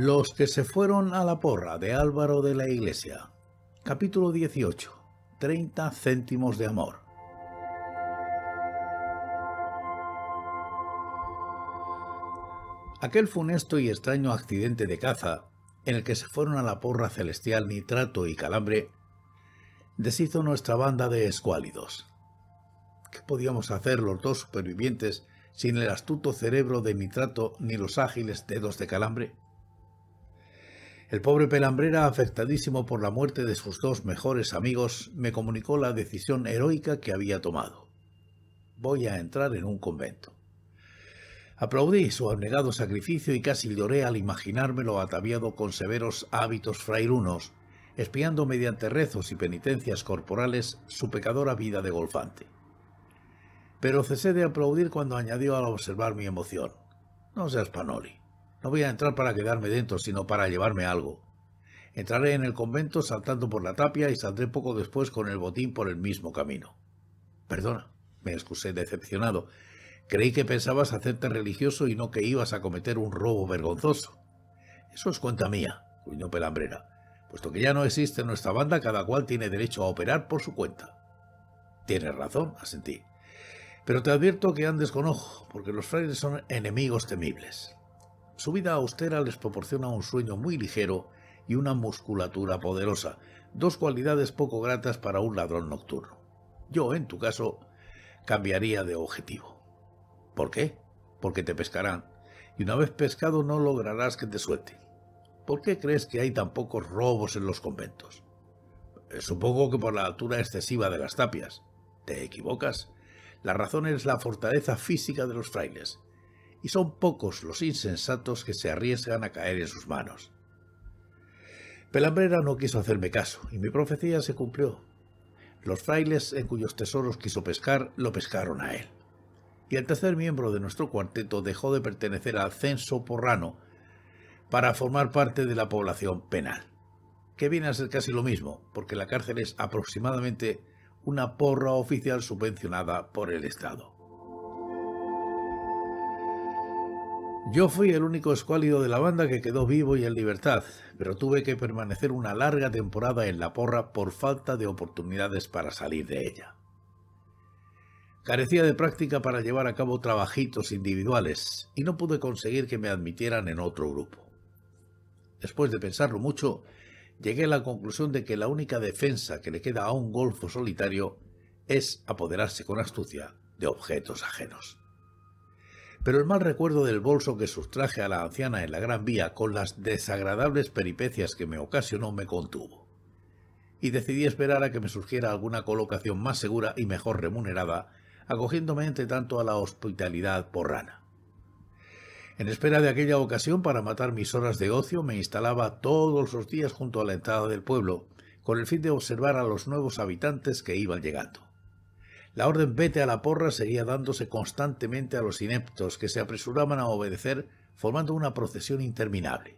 Los que se fueron a la porra de Álvaro de la Iglesia. Capítulo 18. 30 céntimos de amor. Aquel funesto y extraño accidente de caza, en el que se fueron a la porra celestial nitrato y calambre, deshizo nuestra banda de escuálidos. ¿Qué podíamos hacer los dos supervivientes sin el astuto cerebro de nitrato ni los ágiles dedos de calambre? El pobre Pelambrera, afectadísimo por la muerte de sus dos mejores amigos, me comunicó la decisión heroica que había tomado. Voy a entrar en un convento. Aplaudí su abnegado sacrificio y casi lloré al imaginármelo ataviado con severos hábitos frairunos, espiando mediante rezos y penitencias corporales su pecadora vida de golfante. Pero cesé de aplaudir cuando añadió al observar mi emoción. No seas panoli. No voy a entrar para quedarme dentro, sino para llevarme algo. Entraré en el convento saltando por la tapia y saldré poco después con el botín por el mismo camino. Perdona, me excusé decepcionado. Creí que pensabas hacerte religioso y no que ibas a cometer un robo vergonzoso. Eso es cuenta mía, gruñó Pelambrera. Puesto que ya no existe nuestra banda, cada cual tiene derecho a operar por su cuenta. Tienes razón, asentí. Pero te advierto que andes con ojo, porque los frailes son enemigos temibles. Su vida austera les proporciona un sueño muy ligero y una musculatura poderosa, dos cualidades poco gratas para un ladrón nocturno. Yo, en tu caso, cambiaría de objetivo. ¿Por qué? Porque te pescarán, y una vez pescado no lograrás que te suelten. ¿Por qué crees que hay tan pocos robos en los conventos? Eh, supongo que por la altura excesiva de las tapias. ¿Te equivocas? La razón es la fortaleza física de los frailes y son pocos los insensatos que se arriesgan a caer en sus manos. Pelambrera no quiso hacerme caso, y mi profecía se cumplió. Los frailes en cuyos tesoros quiso pescar, lo pescaron a él. Y el tercer miembro de nuestro cuarteto dejó de pertenecer al censo porrano para formar parte de la población penal, que viene a ser casi lo mismo, porque la cárcel es aproximadamente una porra oficial subvencionada por el Estado. Yo fui el único escuálido de la banda que quedó vivo y en libertad, pero tuve que permanecer una larga temporada en la porra por falta de oportunidades para salir de ella. Carecía de práctica para llevar a cabo trabajitos individuales y no pude conseguir que me admitieran en otro grupo. Después de pensarlo mucho, llegué a la conclusión de que la única defensa que le queda a un golfo solitario es apoderarse con astucia de objetos ajenos pero el mal recuerdo del bolso que sustraje a la anciana en la Gran Vía con las desagradables peripecias que me ocasionó me contuvo. Y decidí esperar a que me surgiera alguna colocación más segura y mejor remunerada, acogiéndome entre tanto a la hospitalidad porrana. En espera de aquella ocasión para matar mis horas de ocio me instalaba todos los días junto a la entrada del pueblo, con el fin de observar a los nuevos habitantes que iban llegando. La orden vete a la porra seguía dándose constantemente a los ineptos que se apresuraban a obedecer formando una procesión interminable.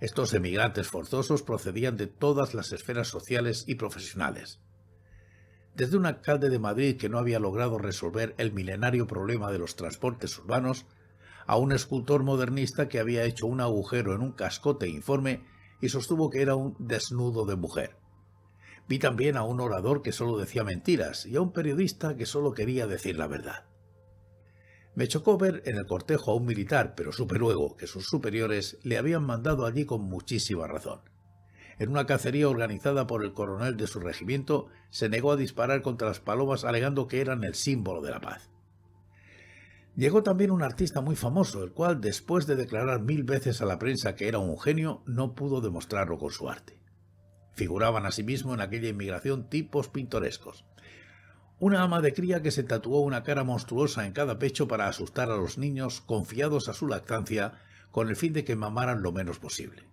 Estos emigrantes forzosos procedían de todas las esferas sociales y profesionales. Desde un alcalde de Madrid que no había logrado resolver el milenario problema de los transportes urbanos, a un escultor modernista que había hecho un agujero en un cascote informe y sostuvo que era un desnudo de mujer. Vi también a un orador que solo decía mentiras y a un periodista que solo quería decir la verdad. Me chocó ver en el cortejo a un militar, pero supe luego que sus superiores le habían mandado allí con muchísima razón. En una cacería organizada por el coronel de su regimiento, se negó a disparar contra las palomas alegando que eran el símbolo de la paz. Llegó también un artista muy famoso, el cual, después de declarar mil veces a la prensa que era un genio, no pudo demostrarlo con su arte. Figuraban asimismo en aquella inmigración tipos pintorescos. Una ama de cría que se tatuó una cara monstruosa en cada pecho para asustar a los niños confiados a su lactancia con el fin de que mamaran lo menos posible.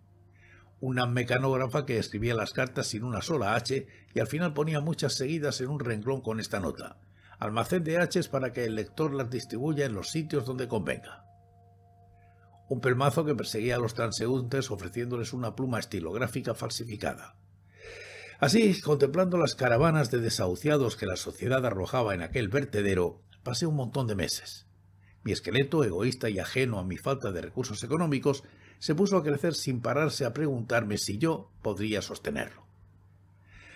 Una mecanógrafa que escribía las cartas sin una sola H y al final ponía muchas seguidas en un renglón con esta nota. Almacén de H para que el lector las distribuya en los sitios donde convenga. Un pelmazo que perseguía a los transeúntes ofreciéndoles una pluma estilográfica falsificada Así, contemplando las caravanas de desahuciados que la sociedad arrojaba en aquel vertedero, pasé un montón de meses. Mi esqueleto, egoísta y ajeno a mi falta de recursos económicos, se puso a crecer sin pararse a preguntarme si yo podría sostenerlo.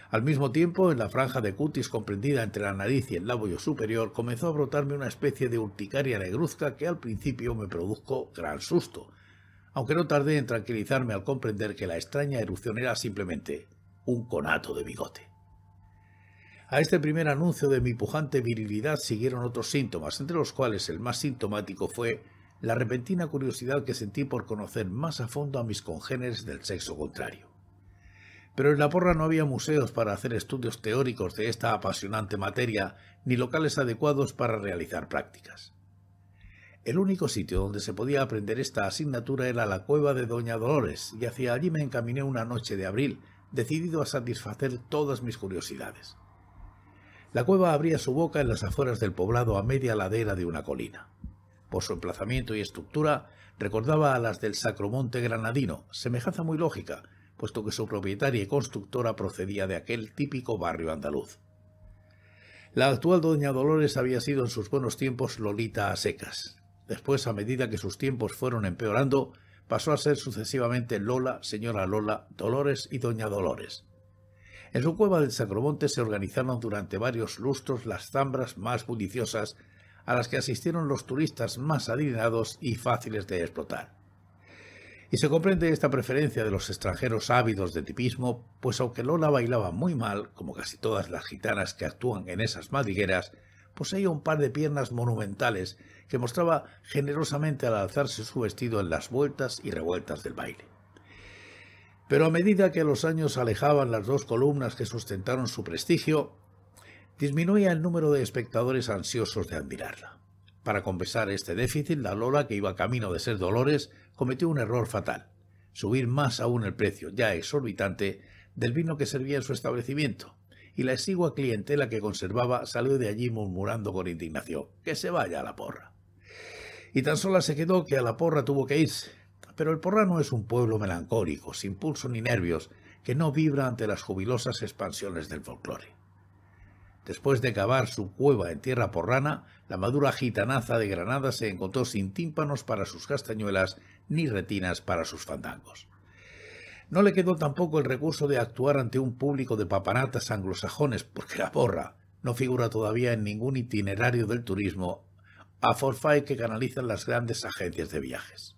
Al mismo tiempo, en la franja de cutis comprendida entre la nariz y el labio superior, comenzó a brotarme una especie de urticaria negruzca que al principio me produjo gran susto, aunque no tardé en tranquilizarme al comprender que la extraña erupción era simplemente un conato de bigote. A este primer anuncio de mi pujante virilidad siguieron otros síntomas, entre los cuales el más sintomático fue la repentina curiosidad que sentí por conocer más a fondo a mis congéneres del sexo contrario. Pero en la porra no había museos para hacer estudios teóricos de esta apasionante materia, ni locales adecuados para realizar prácticas. El único sitio donde se podía aprender esta asignatura era la cueva de Doña Dolores, y hacia allí me encaminé una noche de abril, decidido a satisfacer todas mis curiosidades. La cueva abría su boca en las afueras del poblado a media ladera de una colina. Por su emplazamiento y estructura, recordaba a las del Sacromonte Granadino, semejanza muy lógica, puesto que su propietaria y constructora procedía de aquel típico barrio andaluz. La actual doña Dolores había sido en sus buenos tiempos Lolita a secas. Después, a medida que sus tiempos fueron empeorando, pasó a ser sucesivamente Lola, señora Lola, Dolores y doña Dolores. En su cueva del Sacromonte se organizaron durante varios lustros las zambras más bulliciosas a las que asistieron los turistas más adinerados y fáciles de explotar. Y se comprende esta preferencia de los extranjeros ávidos de tipismo, pues aunque Lola bailaba muy mal, como casi todas las gitanas que actúan en esas madrigueras, poseía un par de piernas monumentales que mostraba generosamente al alzarse su vestido en las vueltas y revueltas del baile. Pero a medida que los años alejaban las dos columnas que sustentaron su prestigio, disminuía el número de espectadores ansiosos de admirarla. Para compensar este déficit, la Lola, que iba camino de ser Dolores, cometió un error fatal, subir más aún el precio, ya exorbitante, del vino que servía en su establecimiento, y la exigua clientela que conservaba salió de allí murmurando con indignación, que se vaya a la porra. Y tan sola se quedó que a la porra tuvo que irse. Pero el porrano es un pueblo melancólico, sin pulso ni nervios, que no vibra ante las jubilosas expansiones del folclore. Después de cavar su cueva en tierra porrana, la madura gitanaza de Granada se encontró sin tímpanos para sus castañuelas ni retinas para sus fandangos. No le quedó tampoco el recurso de actuar ante un público de papanatas anglosajones, porque la borra no figura todavía en ningún itinerario del turismo a forfait que canalizan las grandes agencias de viajes.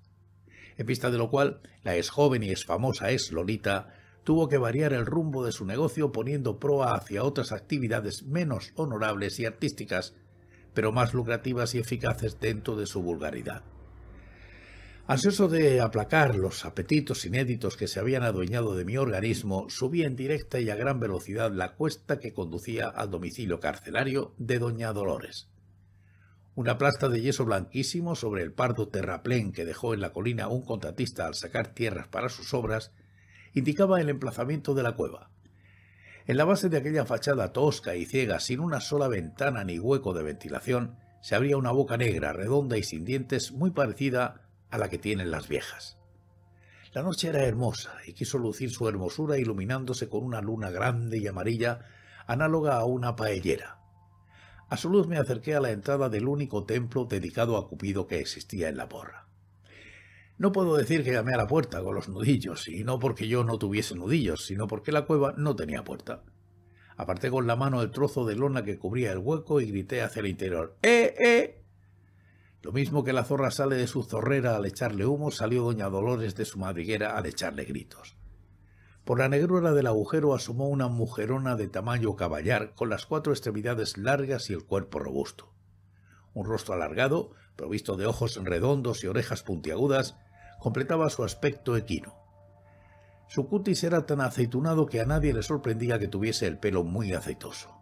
En vista de lo cual, la ex joven y ex famosa ex Lolita tuvo que variar el rumbo de su negocio poniendo proa hacia otras actividades menos honorables y artísticas, pero más lucrativas y eficaces dentro de su vulgaridad. Ansioso de aplacar los apetitos inéditos que se habían adueñado de mi organismo, subí en directa y a gran velocidad la cuesta que conducía al domicilio carcelario de doña Dolores. Una plasta de yeso blanquísimo sobre el pardo terraplén que dejó en la colina un contratista al sacar tierras para sus obras indicaba el emplazamiento de la cueva. En la base de aquella fachada tosca y ciega, sin una sola ventana ni hueco de ventilación, se abría una boca negra, redonda y sin dientes, muy parecida a la que tienen las viejas. La noche era hermosa y quiso lucir su hermosura iluminándose con una luna grande y amarilla, análoga a una paellera. A su luz me acerqué a la entrada del único templo dedicado a Cupido que existía en la porra. No puedo decir que llamé a la puerta con los nudillos, y no porque yo no tuviese nudillos, sino porque la cueva no tenía puerta. Aparté con la mano el trozo de lona que cubría el hueco y grité hacia el interior. ¡Eh, eh! Lo mismo que la zorra sale de su zorrera al echarle humo, salió doña Dolores de su madriguera al echarle gritos. Por la negrura del agujero asomó una mujerona de tamaño caballar, con las cuatro extremidades largas y el cuerpo robusto. Un rostro alargado, provisto de ojos redondos y orejas puntiagudas, completaba su aspecto equino. Su cutis era tan aceitunado que a nadie le sorprendía que tuviese el pelo muy aceitoso.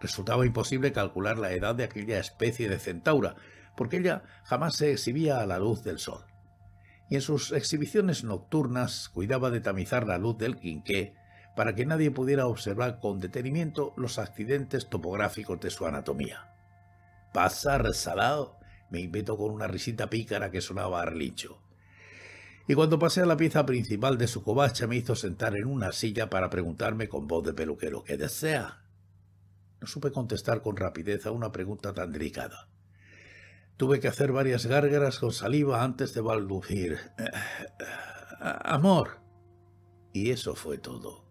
Resultaba imposible calcular la edad de aquella especie de centaura, porque ella jamás se exhibía a la luz del sol. Y en sus exhibiciones nocturnas cuidaba de tamizar la luz del quinqué para que nadie pudiera observar con detenimiento los accidentes topográficos de su anatomía. «Pasa, resalado», me invitó con una risita pícara que sonaba a Y cuando pasé a la pieza principal de su cobacha me hizo sentar en una silla para preguntarme con voz de peluquero «¿Qué desea?» No supe contestar con rapidez a una pregunta tan delicada. Tuve que hacer varias gárgaras con saliva antes de balbucir. Eh, eh, amor. Y eso fue todo.